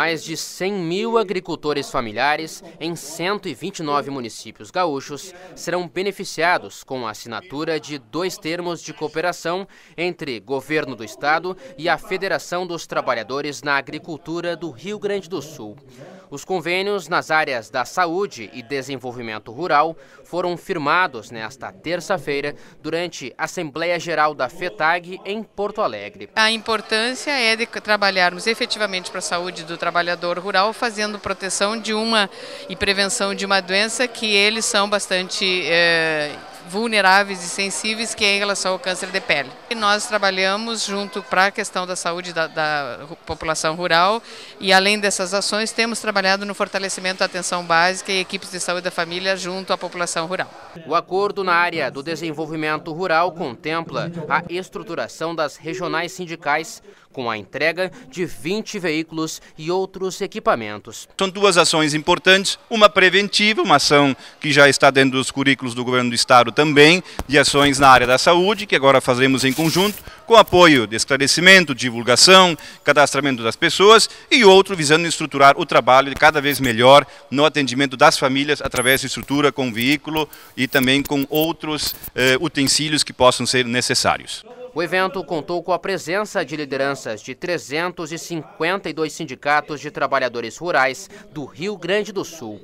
mais de 100 mil agricultores familiares em 129 municípios gaúchos serão beneficiados com a assinatura de dois termos de cooperação entre governo do estado e a Federação dos Trabalhadores na Agricultura do Rio Grande do Sul. Os convênios nas áreas da saúde e desenvolvimento rural foram firmados nesta terça-feira durante a Assembleia Geral da FETAG em Porto Alegre. A importância é de trabalharmos efetivamente para a saúde do trabalhador rural, fazendo proteção de uma e prevenção de uma doença que eles são bastante eh, vulneráveis e sensíveis que é em relação ao câncer de pele. E nós trabalhamos junto para a questão da saúde da, da, população rural e além dessas ações temos trabalhado no fortalecimento da atenção básica e equipes de saúde da família junto à população rural. O acordo na área do desenvolvimento rural contempla a estruturação das regionais sindicais com a entrega de 20 veículos e outros equipamentos. São duas ações importantes, uma preventiva, uma ação que já está dentro dos currículos do governo do estado também, de ações na área da saúde, que agora fazemos em conjunto, com apoio de esclarecimento, divulgação, cadastramento das pessoas e outro visando estruturar o trabalho cada vez melhor no atendimento das famílias através de estrutura com veículo e também com outros eh, utensílios que possam ser necessários. O evento contou com a presença de lideranças de 352 sindicatos de trabalhadores rurais do Rio Grande do Sul.